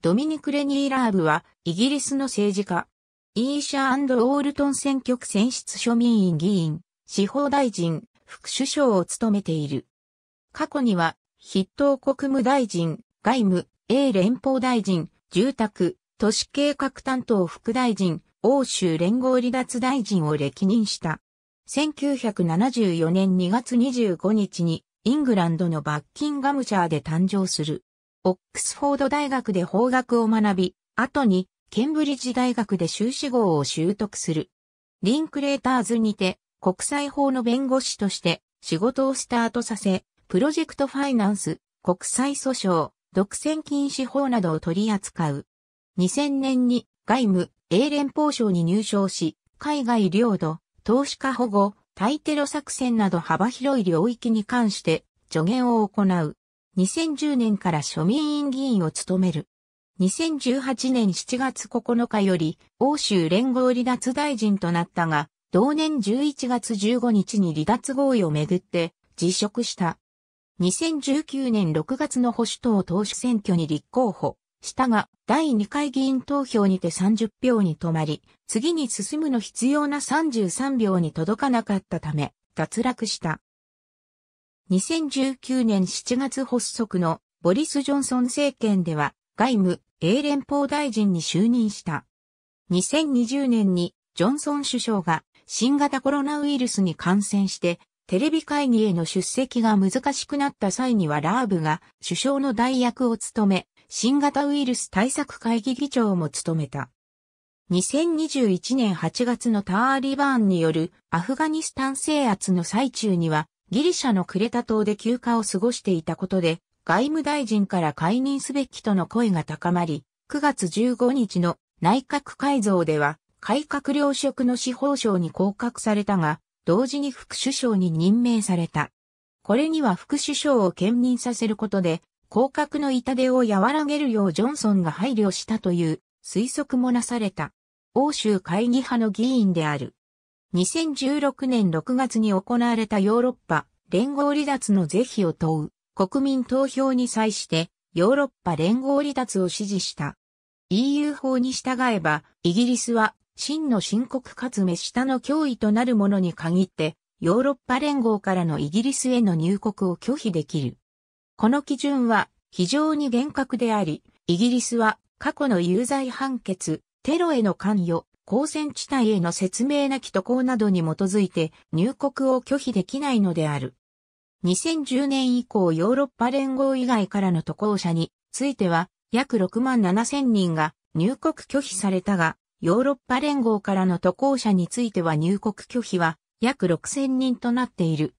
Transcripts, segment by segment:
ドミニク・レニーラーブは、イギリスの政治家。イーシャーオールトン選挙区選出庶民院議員、司法大臣、副首相を務めている。過去には、筆頭国務大臣、外務、英連邦大臣、住宅、都市計画担当副大臣、欧州連合離脱大臣を歴任した。1974年2月25日に、イングランドのバッキンガムシャーで誕生する。オックスフォード大学で法学を学び、後にケンブリッジ大学で修士号を習得する。リンクレーターズにて国際法の弁護士として仕事をスタートさせ、プロジェクトファイナンス、国際訴訟、独占禁止法などを取り扱う。2000年に外務、英連邦省に入省し、海外領土、投資家保護、対テロ作戦など幅広い領域に関して助言を行う。2010年から庶民院議員を務める。2018年7月9日より欧州連合離脱大臣となったが、同年11月15日に離脱合意をめぐって辞職した。2019年6月の保守党党首選挙に立候補したが、第2回議員投票にて30票に止まり、次に進むの必要な33票に届かなかったため、脱落した。2019年7月発足のボリス・ジョンソン政権では外務、英連邦大臣に就任した。2020年にジョンソン首相が新型コロナウイルスに感染してテレビ会議への出席が難しくなった際にはラーブが首相の代役を務め、新型ウイルス対策会議議長も務めた。2021年8月のターリバーンによるアフガニスタン制圧の最中にはギリシャのクレタ島で休暇を過ごしていたことで、外務大臣から解任すべきとの声が高まり、9月15日の内閣改造では、改革領職の司法省に降格されたが、同時に副首相に任命された。これには副首相を兼任させることで、降格の痛手を和らげるようジョンソンが配慮したという推測もなされた。欧州会議派の議員である。2016年6月に行われたヨーロッパ連合離脱の是非を問う国民投票に際してヨーロッパ連合離脱を支持した。EU 法に従えばイギリスは真の深刻かつ目下の脅威となるものに限ってヨーロッパ連合からのイギリスへの入国を拒否できる。この基準は非常に厳格であり、イギリスは過去の有罪判決、テロへの関与、公戦地帯への説明なき渡航などに基づいて入国を拒否できないのである。2010年以降ヨーロッパ連合以外からの渡航者については約6万7千人が入国拒否されたが、ヨーロッパ連合からの渡航者については入国拒否は約6000人となっている。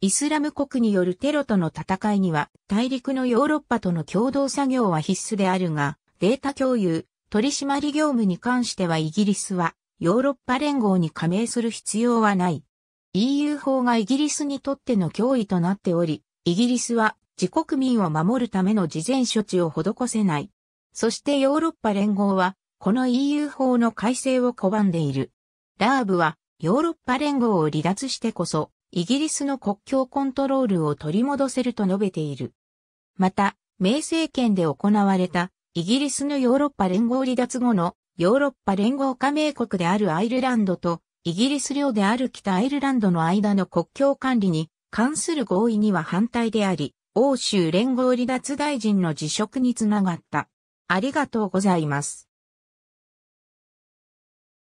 イスラム国によるテロとの戦いには大陸のヨーロッパとの共同作業は必須であるが、データ共有、取締業務に関してはイギリスはヨーロッパ連合に加盟する必要はない。EU 法がイギリスにとっての脅威となっており、イギリスは自国民を守るための事前処置を施せない。そしてヨーロッパ連合は、この EU 法の改正を拒んでいる。ラーブは、ヨーロッパ連合を離脱してこそ、イギリスの国境コントロールを取り戻せると述べている。また、明政権で行われたイギリスのヨーロッパ連合離脱後のヨーロッパ連合加盟国であるアイルランドとイギリス領である北アイルランドの間の国境管理に関する合意には反対であり、欧州連合離脱大臣の辞職につながった。ありがとうございます。